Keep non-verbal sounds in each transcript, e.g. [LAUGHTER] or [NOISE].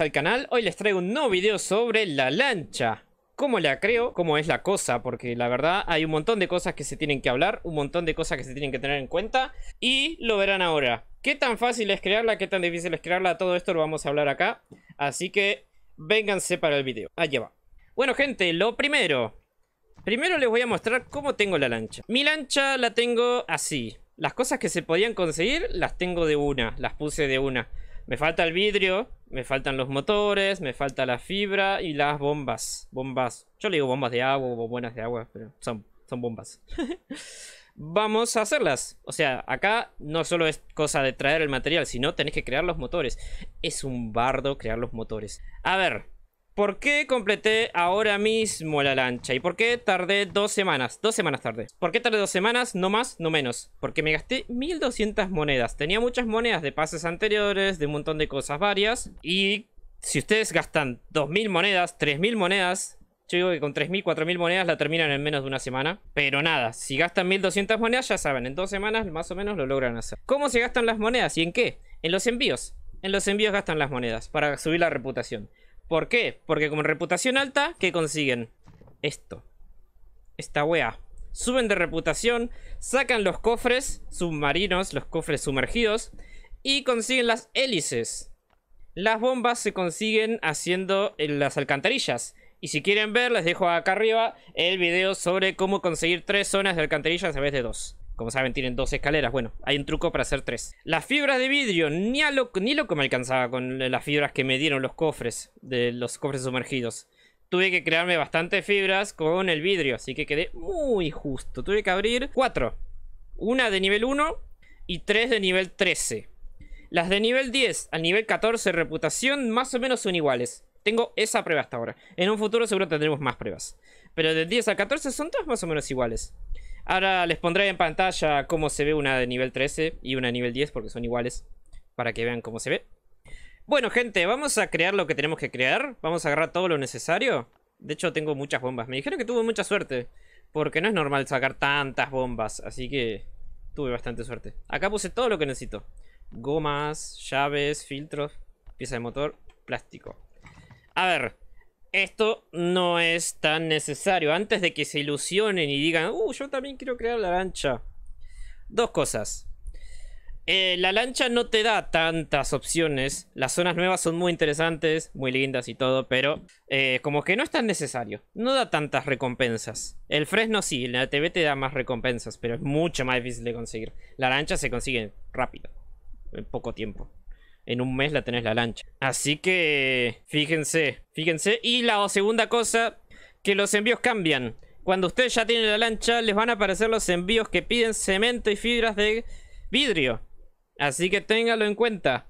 al canal, hoy les traigo un nuevo video sobre la lancha Cómo la creo, cómo es la cosa, porque la verdad hay un montón de cosas que se tienen que hablar Un montón de cosas que se tienen que tener en cuenta Y lo verán ahora ¿Qué tan fácil es crearla? ¿Qué tan difícil es crearla? Todo esto lo vamos a hablar acá Así que vénganse para el video Allá va Bueno gente, lo primero Primero les voy a mostrar cómo tengo la lancha Mi lancha la tengo así Las cosas que se podían conseguir las tengo de una Las puse de una Me falta el vidrio me faltan los motores, me falta la fibra y las bombas. Bombas. Yo le digo bombas de agua o buenas de agua, pero son, son bombas. [LAUGHS] Vamos a hacerlas. O sea, acá no solo es cosa de traer el material, sino tenés que crear los motores. Es un bardo crear los motores. A ver, ¿Por qué completé ahora mismo la lancha? ¿Y por qué tardé dos semanas? Dos semanas tardé. ¿Por qué tardé dos semanas? No más, no menos. Porque me gasté 1200 monedas. Tenía muchas monedas de pases anteriores, de un montón de cosas varias. Y si ustedes gastan 2000 monedas, 3000 monedas... Yo digo que con 3.000, 4.000 monedas la terminan en menos de una semana. Pero nada, si gastan 1.200 monedas, ya saben, en dos semanas más o menos lo logran hacer. ¿Cómo se gastan las monedas y en qué? En los envíos. En los envíos gastan las monedas para subir la reputación. ¿Por qué? Porque con reputación alta, ¿qué consiguen? Esto. Esta wea. Suben de reputación, sacan los cofres submarinos, los cofres sumergidos, y consiguen las hélices. Las bombas se consiguen haciendo en las alcantarillas. Y si quieren ver, les dejo acá arriba el video sobre cómo conseguir tres zonas de alcantarillas a vez de dos. Como saben, tienen dos escaleras. Bueno, hay un truco para hacer tres. Las fibras de vidrio. Ni, lo, ni loco me alcanzaba con las fibras que me dieron los cofres. De los cofres sumergidos. Tuve que crearme bastantes fibras con el vidrio. Así que quedé muy justo. Tuve que abrir cuatro. Una de nivel 1 y tres de nivel 13. Las de nivel 10 a nivel 14 reputación más o menos son iguales. Tengo esa prueba hasta ahora. En un futuro seguro tendremos más pruebas. Pero de 10 a 14 son todas más o menos iguales. Ahora les pondré en pantalla cómo se ve una de nivel 13 y una de nivel 10 porque son iguales para que vean cómo se ve. Bueno gente, vamos a crear lo que tenemos que crear. Vamos a agarrar todo lo necesario. De hecho tengo muchas bombas. Me dijeron que tuve mucha suerte. Porque no es normal sacar tantas bombas. Así que tuve bastante suerte. Acá puse todo lo que necesito. Gomas, llaves, filtros, pieza de motor, plástico. A ver, esto no es tan necesario. Antes de que se ilusionen y digan, uh, yo también quiero crear la lancha. Dos cosas. Eh, la lancha no te da tantas opciones. Las zonas nuevas son muy interesantes, muy lindas y todo, pero eh, como que no es tan necesario. No da tantas recompensas. El fresno sí, la TV te da más recompensas, pero es mucho más difícil de conseguir. La lancha se consigue rápido, en poco tiempo en un mes la tenés la lancha. Así que fíjense, fíjense. Y la segunda cosa, que los envíos cambian. Cuando ustedes ya tienen la lancha, les van a aparecer los envíos que piden cemento y fibras de vidrio. Así que ténganlo en cuenta.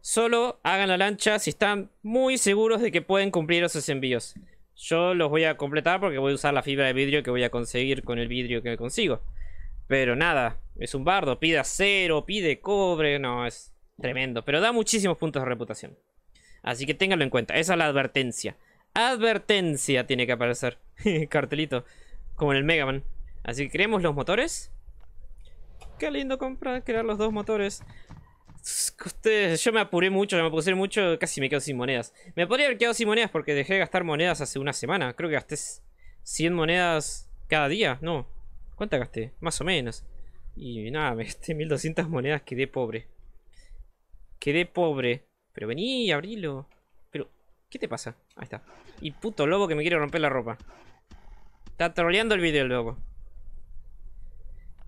Solo hagan la lancha si están muy seguros de que pueden cumplir esos envíos. Yo los voy a completar porque voy a usar la fibra de vidrio que voy a conseguir con el vidrio que consigo. Pero nada, es un bardo. Pide acero, pide cobre, no, es Tremendo, pero da muchísimos puntos de reputación. Así que ténganlo en cuenta, esa es la advertencia. Advertencia tiene que aparecer. [LAUGHS] Cartelito, como en el Mega Man. Así que creemos los motores. Qué lindo comprar, crear los dos motores. Ustedes, yo me apuré mucho, me pusieron mucho, casi me quedo sin monedas. Me podría haber quedado sin monedas porque dejé de gastar monedas hace una semana. Creo que gasté 100 monedas cada día. No, ¿cuánta gasté? Más o menos. Y nada, me gasté 1200 monedas, quedé pobre. Quedé pobre. Pero vení, abrilo. Pero, ¿qué te pasa? Ahí está. Y puto lobo que me quiere romper la ropa. Está troleando el video el lobo.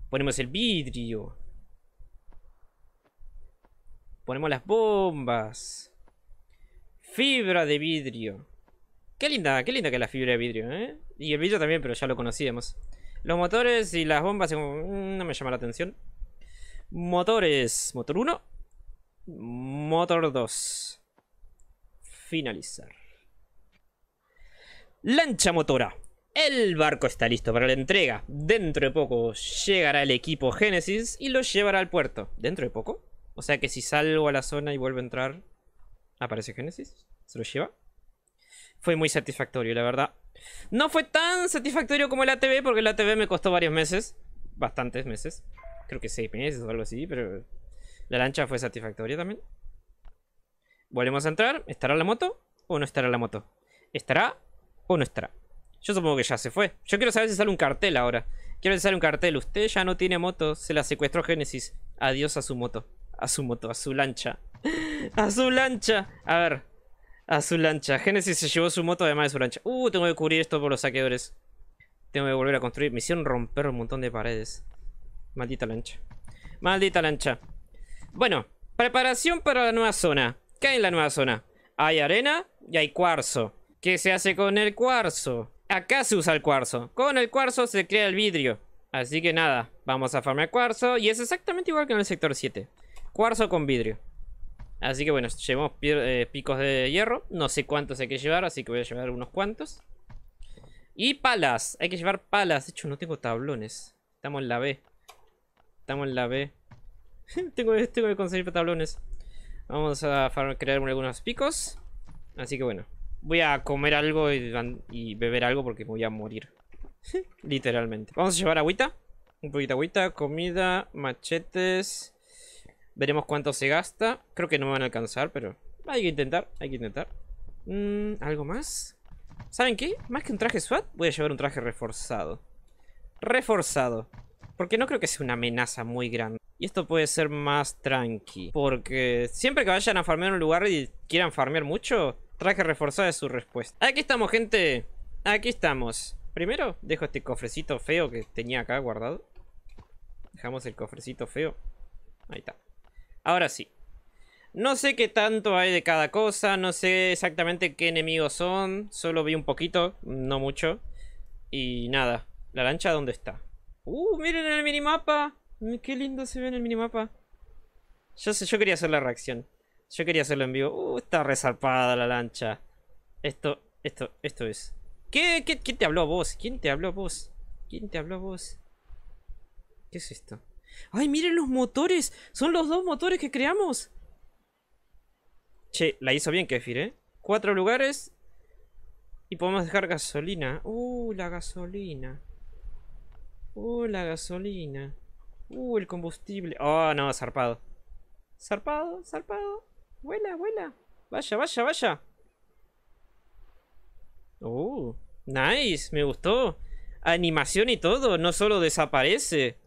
Ponemos el vidrio. Ponemos las bombas. Fibra de vidrio. Qué linda, qué linda que es la fibra de vidrio, ¿eh? Y el vidrio también, pero ya lo conocíamos. Los motores y las bombas mm, no me llama la atención. Motores, motor 1, Motor 2. Finalizar. Lancha motora. El barco está listo para la entrega. Dentro de poco llegará el equipo Génesis y lo llevará al puerto. ¿Dentro de poco? O sea que si salgo a la zona y vuelvo a entrar, aparece Génesis. ¿Se lo lleva? Fue muy satisfactorio, la verdad. No fue tan satisfactorio como el ATV, porque la TV me costó varios meses. Bastantes meses. Creo que seis meses o algo así, pero la lancha fue satisfactoria también. Volvemos a entrar. ¿Estará la moto o no estará la moto? ¿Estará o no estará? Yo supongo que ya se fue. Yo quiero saber si sale un cartel ahora. Quiero si sale un cartel. Usted ya no tiene moto. Se la secuestró Génesis. Adiós a su moto. A su moto, a su lancha. [LAUGHS] a su lancha. A ver. A su lancha. Génesis se llevó su moto además de su lancha. Uh, tengo que cubrir esto por los saqueadores. Tengo que volver a construir. Me hicieron romper un montón de paredes. Maldita lancha. Maldita lancha. Bueno, preparación para la nueva zona. ¿Qué hay en la nueva zona? Hay arena y hay cuarzo. ¿Qué se hace con el cuarzo? Acá se usa el cuarzo. Con el cuarzo se crea el vidrio. Así que nada, vamos a farmear cuarzo. Y es exactamente igual que en el sector 7. Cuarzo con vidrio. Así que bueno, llevamos eh, picos de hierro. No sé cuántos hay que llevar, así que voy a llevar unos cuantos. Y palas. Hay que llevar palas. De hecho, no tengo tablones. Estamos en la B. Estamos en la B. [LAUGHS] tengo, que conseguir patablones Vamos a crear algunos picos. Así que bueno. Voy a comer algo y, beber algo porque voy a morir. [LAUGHS] Literalmente. Vamos a llevar agüita. Un poquito de agüita, comida, machetes. Veremos cuánto se gasta. Creo que no me van a alcanzar, pero hay que intentar, hay que intentar. Mm, ¿Algo más? ¿Saben qué? Más que un traje SWAT, voy a llevar un traje reforzado. Reforzado. Porque no creo que sea una amenaza muy grande. Y esto puede ser más tranqui. Porque siempre que vayan a farmear un lugar y quieran farmear mucho, traje reforzada de su respuesta. Aquí estamos, gente. Aquí estamos. Primero, dejo este cofrecito feo que tenía acá guardado. Dejamos el cofrecito feo. Ahí está. Ahora sí. No sé qué tanto hay de cada cosa. No sé exactamente qué enemigos son. Solo vi un poquito, no mucho. Y nada. ¿La lancha dónde está? ¡Uh! ¡Miren el minimapa! Qué lindo se ve en el minimapa. Yo sé, yo quería hacer la reacción. Yo quería hacerlo en vivo. Uh, está resarpada la lancha. Esto, esto, esto es. ¿Qué, qué, quién te habló a vos? ¿Quién te habló a vos? ¿Quién te habló a vos? ¿Qué es esto? ¡Ay, miren los motores! ¡Son los dos motores que creamos! Che, la hizo bien Kefir, ¿eh? Cuatro lugares. Y podemos dejar gasolina. ¡Uh, la gasolina! ¡Uh, la gasolina! Uh, el combustible. Oh, no, zarpado. Zarpado, zarpado. Vuela, vuela. Vaya, vaya, vaya. Uh, nice, me gustó. Animación y todo, no solo desaparece.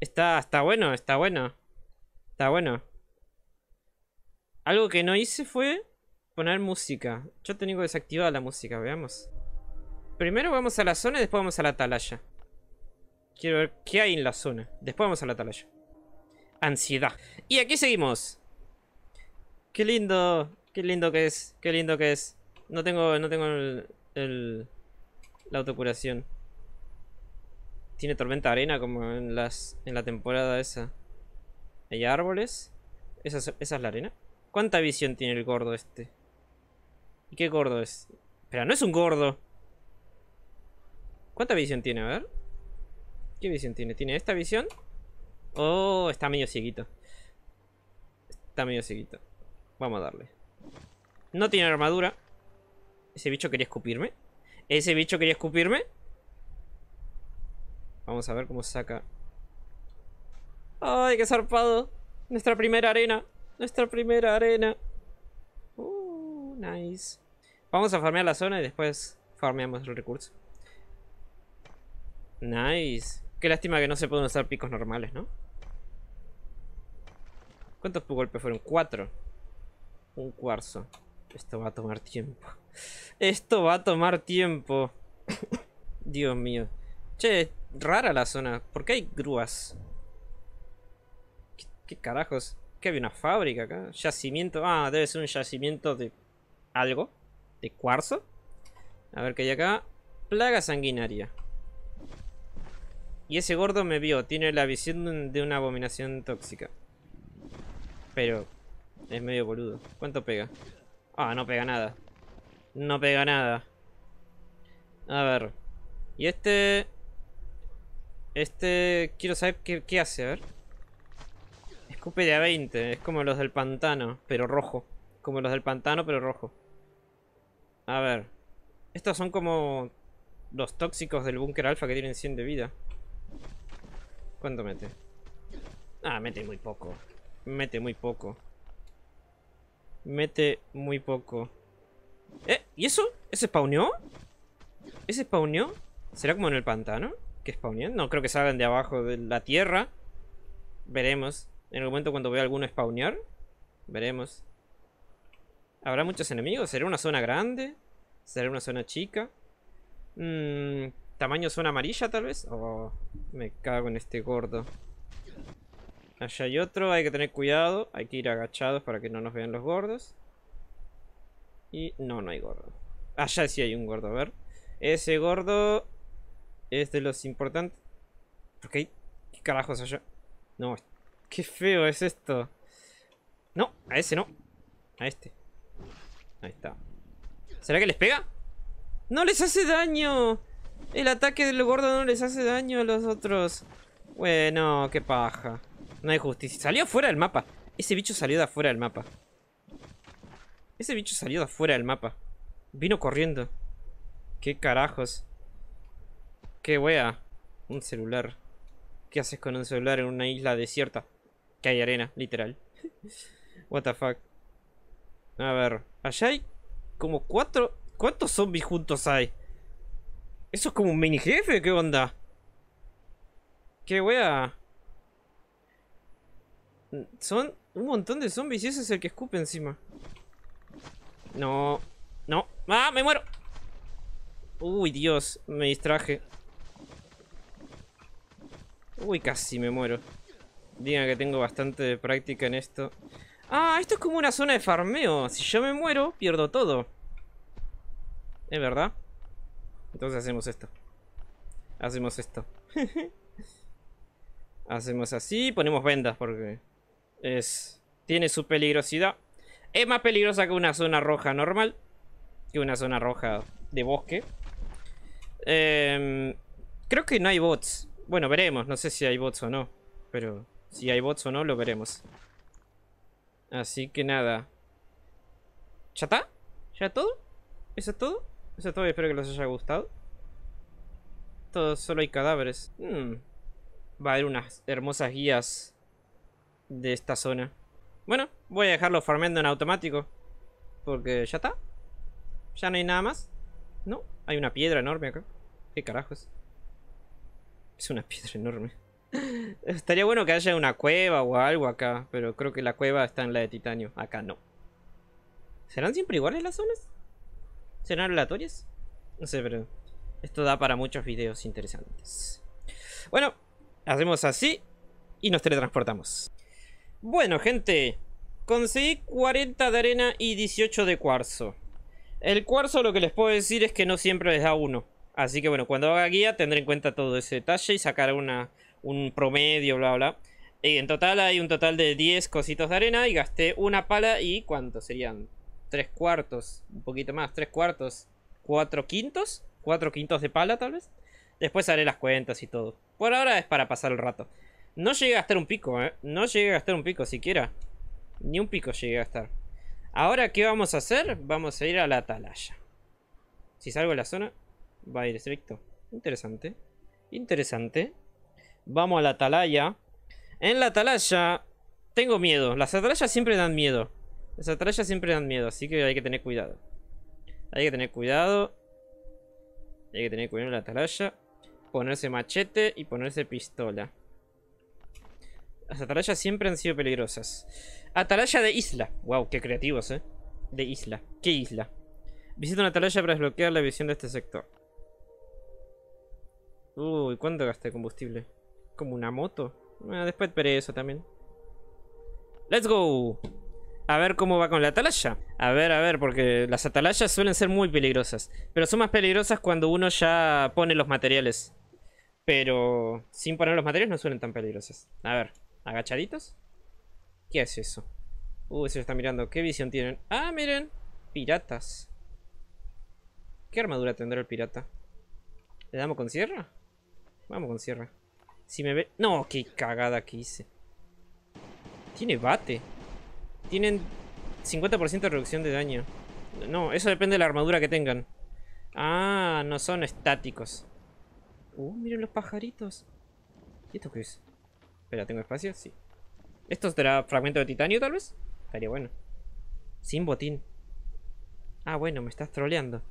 Está, está bueno, está bueno. Está bueno. Algo que no hice fue poner música. Yo tengo desactivada la música, veamos. Primero vamos a la zona y después vamos a la atalaya. Quiero ver qué hay en la zona. Después vamos a la atalaya. Ansiedad. Y aquí seguimos. Qué lindo. Qué lindo que es. Qué lindo que es. No tengo, no tengo el, el la autocuración. Tiene tormenta arena como en, las, en la temporada esa. Hay árboles. Esa es, la arena. ¿Cuánta visión tiene el gordo este? ¿Y qué gordo es? Pero no es un gordo. ¿Cuánta visión tiene? A ver. ¿Qué visión tiene? ¿Tiene esta visión? Oh, está medio cieguito. Está medio cieguito. Vamos a darle. No tiene armadura. Ese bicho quería escupirme. Ese bicho quería escupirme. Vamos a ver cómo saca. ¡Ay, qué zarpado! Nuestra primera arena. Nuestra primera arena. Uh, nice. Vamos a farmear la zona y después farmeamos el recurso. Nice. Qué lástima que no se pueden usar picos normales, ¿no? ¿Cuántos golpes fueron? Cuatro. Un cuarzo. Esto va a tomar tiempo. Esto va a tomar tiempo. [COUGHS] Dios mío. Che, rara la zona. ¿Por qué hay grúas? ¿Qué, qué carajos? ¿Qué había una fábrica acá? Yacimiento. Ah, debe ser un yacimiento de algo. ¿De cuarzo? A ver qué hay acá. Plaga sanguinaria. Y ese gordo me vio, tiene la visión de una abominación tóxica. Pero es medio boludo. ¿Cuánto pega? Ah, no pega nada. No pega nada. A ver. Y este... Este... Quiero saber qué, hace, a ver. Escupe de a 20. Es como los del pantano, pero rojo. Como los del pantano, pero rojo. A ver. Estos son como... Los tóxicos del búnker alfa que tienen 100 de vida. ¿Cuánto mete? Ah, mete muy poco. Mete muy poco. Mete muy poco. ¿Eh? ¿Y eso? ¿Ese spawneó? ¿Ese spawneó? ¿Será como en el pantano? ¿Que spawnean? No, creo que salgan de abajo de la tierra. Veremos. En el momento cuando vea alguno spawnear. Veremos. ¿Habrá muchos enemigos? ¿Será una zona grande? ¿Será una zona chica? Mmm... ¿Tamaño zona amarilla tal vez? O me cago en este gordo. Allá hay otro, hay que tener cuidado. Hay que ir agachados para que no nos vean los gordos. Y no, no hay gordo. Allá ah, sí hay un gordo, a ver. Ese gordo es de los importantes. hay. ¿qué carajos allá? No, qué feo es esto. No, a ese no. A este. Ahí está. ¿Será que les pega? ¡No les hace daño! El ataque del gordo no les hace daño a los otros. Bueno, qué paja. No hay justicia. Salió fuera del mapa. Ese bicho salió de afuera del mapa. Ese bicho salió de afuera del mapa. Vino corriendo. Qué carajos. Qué wea. Un celular. ¿Qué haces con un celular en una isla desierta? Que hay arena, literal. [LAUGHS] What the fuck. A ver. Allá hay como cuatro... ¿Cuántos zombies juntos hay? ¿Eso es como un mini jefe? ¿Qué onda? ¿Qué wea? Son un montón de zombies y ese es el que escupe encima. No. No. ¡Ah! ¡Me muero! Uy, Dios. Me distraje. Uy, casi me muero. Diga que tengo bastante práctica en esto. Ah, esto es como una zona de farmeo. Si yo me muero, pierdo todo. Es verdad. Entonces hacemos esto. Hacemos esto. [LAUGHS] hacemos así ponemos vendas porque es tiene su peligrosidad. Es más peligrosa que una zona roja normal. Que una zona roja de bosque. Em, creo que no hay bots. Bueno, veremos. No sé si hay bots o no. Pero si hay bots o no, lo veremos. Así que nada. ¿Ya está? ¿Ya todo? ¿Eso es todo? Eso es todo, espero que les haya gustado. Todo, solo hay cadáveres. Hmm. Va a haber unas hermosas guías de esta zona. Bueno, voy a dejarlo farmeando en automático. Porque ya está. Ya no hay nada más. No, hay una piedra enorme acá. ¿Qué carajo es. Es una piedra enorme. [LAUGHS] Estaría bueno que haya una cueva o algo acá, pero creo que la cueva está en la de titanio. Acá no. ¿Serán siempre iguales las zonas? ¿Serán aleatorias? No sé, pero esto da para muchos videos interesantes. Bueno, hacemos así y nos teletransportamos. Bueno, gente, conseguí 40 de arena y 18 de cuarzo. El cuarzo lo que les puedo decir es que no siempre les da uno. Así que bueno, cuando haga guía tendré en cuenta todo ese detalle y sacar una, un promedio, bla, bla. Y eh, en total hay un total de 10 cositos de arena y gasté una pala y ¿cuánto serían? tres cuartos, un poquito más, tres cuartos, cuatro quintos, cuatro quintos de pala tal vez. Después haré las cuentas y todo. Por ahora es para pasar el rato. No llegué a gastar un pico, ¿eh? No llegué a gastar un pico siquiera. Ni un pico llegué a gastar. Ahora, ¿qué vamos a hacer? Vamos a ir a la atalaya. Si salgo de la zona, va a ir estricto. Interesante. Interesante. Vamos a la atalaya. En la atalaya, tengo miedo. Las atalayas siempre dan miedo. Las atalayas siempre dan miedo, así que hay que tener cuidado. Hay que tener cuidado. Hay que tener cuidado en la atalaya. Ponerse machete y ponerse pistola. Las atalayas siempre han sido peligrosas. Atalaya de isla. Wow, qué creativos, eh. De isla. ¿Qué isla? Visita una atalaya para desbloquear la visión de este sector. Uy, ¿cuánto gasté combustible? ¿Como una moto? Ah, después esperé eso también. ¡Let's go! a ver cómo va con la atalaya. A ver, a ver, porque las atalayas suelen ser muy peligrosas. Pero son más peligrosas cuando uno ya pone los materiales. Pero sin poner los materiales no suelen tan peligrosas. A ver, agachaditos. ¿Qué es eso? Uh, se está mirando. ¿Qué visión tienen? Ah, miren. Piratas. ¿Qué armadura tendrá el pirata? ¿Le damos con sierra? Vamos con sierra. Si me ve... No, qué cagada que hice. Tiene bate. Tienen 50% de reducción de daño. No, eso depende de la armadura que tengan. Ah, no son estáticos. Uh, miren los pajaritos. ¿Y esto qué es? Espera, ¿tengo espacio? Sí. ¿Esto será fragmento de titanio, tal vez? Estaría bueno. Sin botín. Ah, bueno, me estás troleando.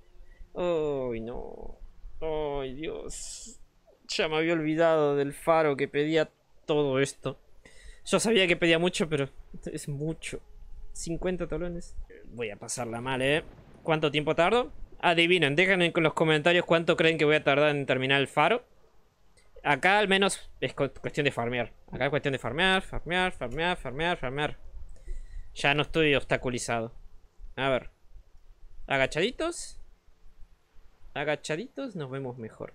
¡Ay, no! ¡Ay, Dios! Ya me había olvidado del faro que pedía todo esto. Yo sabía que pedía mucho, pero es mucho. 50 tolones. Voy a pasarla mal, ¿eh? ¿Cuánto tiempo tardo? Adivinen, déjenme en los comentarios cuánto creen que voy a tardar en terminar el faro. Acá al menos es cuestión de farmear. Acá es cuestión de farmear, farmear, farmear, farmear, farmear. Ya no estoy obstaculizado. A ver. Agachaditos. Agachaditos nos vemos mejor.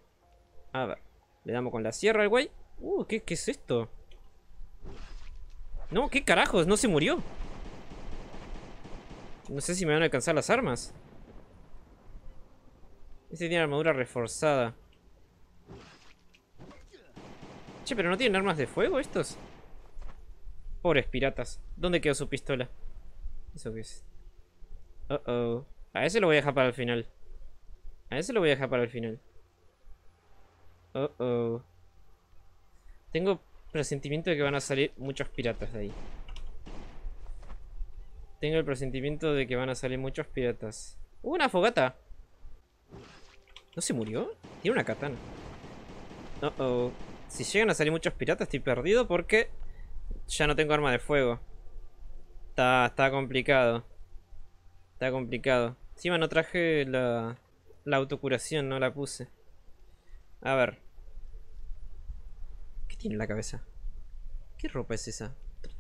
A ver. Le damos con la sierra al güey. Uh, ¿qué, ¿qué es esto? No, ¿qué carajos? No se murió. No sé si me van a alcanzar las armas. Ese tiene armadura reforzada. Che, pero no tienen armas de fuego estos. Pobres piratas. ¿Dónde quedó su pistola? ¿Eso qué es? Uh oh. A ese lo voy a dejar para el final. A ese lo voy a dejar para el final. Uh oh. Tengo presentimiento de que van a salir muchos piratas de ahí. Tengo el presentimiento de que van a salir muchos piratas. ¡Una fogata! ¿No se murió? Tiene una katana. Oh. Si llegan a salir muchos piratas estoy perdido porque ya no tengo arma de fuego. Está, complicado. Está complicado. Encima no traje la, la autocuración, no la puse. A ver. ¿Qué tiene en la cabeza? ¿Qué ropa es esa?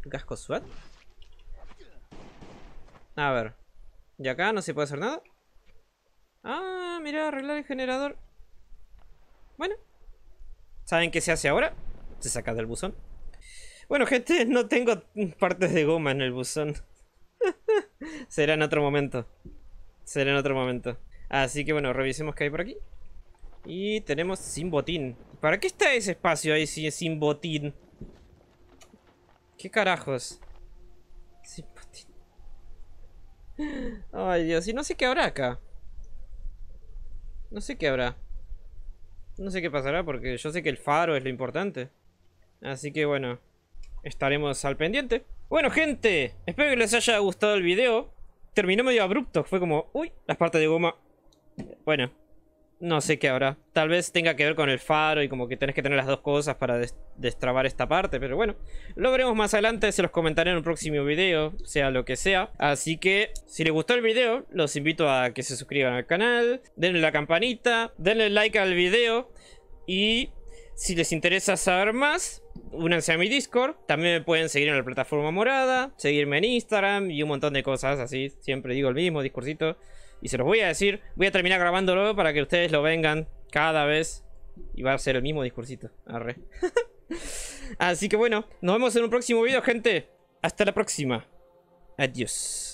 Gasco SWAT? A ver. ¿Y acá no se puede hacer nada? Ah, mira, arreglar el generador. Bueno. ¿Saben qué se hace ahora? Se saca del buzón. Bueno, gente, no tengo partes de goma en el buzón. [LAUGHS] Será en otro momento. Será en otro momento. Así que bueno, revisemos qué hay por aquí. Y tenemos sin botín. ¿Para qué está ese espacio ahí si sin botín? ¿Qué carajos? Ay, Dios, y no sé qué habrá acá. No sé qué habrá. No sé qué pasará porque yo sé que el faro es lo importante. Así que bueno, estaremos al pendiente. Bueno, gente, espero que les haya gustado el video. Terminó medio abrupto, fue como... Uy, las partes de goma. Bueno, no sé qué ahora Tal vez tenga que ver con el faro y como que tenés que tener las dos cosas para destrabar esta parte. Pero bueno, lo veremos más adelante. Se los comentaré en un próximo video, sea lo que sea. Así que, si les gustó el video, los invito a que se suscriban al canal. Denle la campanita, denle like al video. Y si les interesa saber más, únanse a mi Discord. También me pueden seguir en la plataforma morada, seguirme en Instagram y un montón de cosas así. Siempre digo el mismo discursito. Y se los voy a decir, voy a terminar grabándolo para que ustedes lo vengan cada vez. Y va a ser el mismo discursito. [LAUGHS] Así que bueno, nos vemos en un próximo video, gente. Hasta la próxima. Adiós.